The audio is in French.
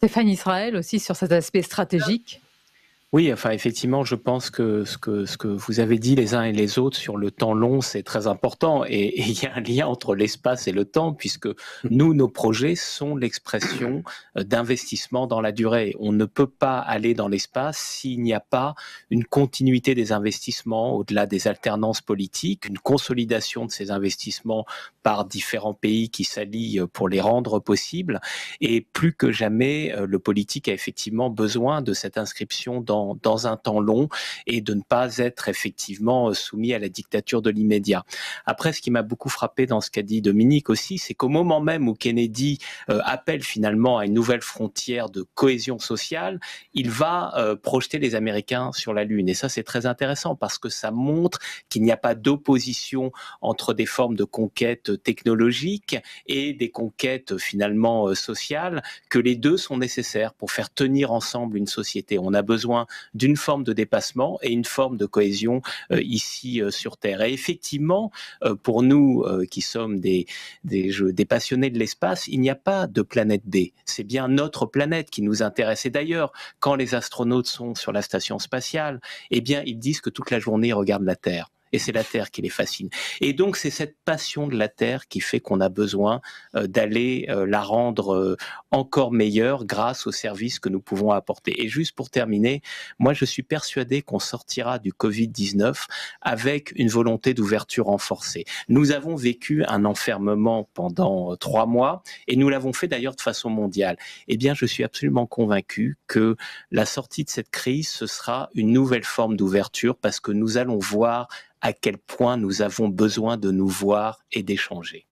Stéphane Israël aussi sur cet aspect stratégique. Oui, enfin effectivement, je pense que ce, que ce que vous avez dit les uns et les autres sur le temps long, c'est très important et il y a un lien entre l'espace et le temps puisque mm. nous, nos projets sont l'expression euh, d'investissement dans la durée. On ne peut pas aller dans l'espace s'il n'y a pas une continuité des investissements au-delà des alternances politiques, une consolidation de ces investissements par différents pays qui s'allient euh, pour les rendre possibles et plus que jamais, euh, le politique a effectivement besoin de cette inscription dans dans, un temps long et de ne pas être effectivement euh, soumis à la dictature de l'immédiat. Après, ce qui m'a beaucoup frappé dans ce qu'a dit Dominique aussi, c'est qu'au moment même où Kennedy euh, appelle finalement à une nouvelle frontière de cohésion sociale, il va euh, projeter les Américains sur la Lune. Et ça, c'est très intéressant parce que ça montre qu'il n'y a pas d'opposition entre des formes de conquête technologique et des conquêtes finalement sociales, que les deux sont nécessaires pour faire tenir ensemble une société. On a besoin d'une forme de dépassement et une forme de cohésion euh, ici euh, sur Terre. Et effectivement, euh, pour nous qui sommes des, passionnés de l'espace, il n'y a pas de planète D, C'est bien notre planète qui nous intéresse. Et d'ailleurs, quand les astronautes sont sur la station spatiale, eh bien, ils disent que toute la journée, ils regardent la Terre. Et c'est la terre qui les fascine. Et donc c'est cette passion de la terre qui fait qu'on a besoin euh, d'aller euh, la rendre euh, encore meilleure grâce aux services que nous pouvons apporter. Et juste pour terminer, moi je suis persuadé qu'on sortira du Covid-19 avec une volonté d'ouverture renforcée. Nous avons vécu un enfermement pendant trois mois et nous l'avons fait d'ailleurs de façon mondiale. Eh bien je suis absolument convaincu que la sortie de cette crise, ce sera une nouvelle forme d'ouverture parce que nous allons voir à quel point nous avons besoin de nous voir et d'échanger.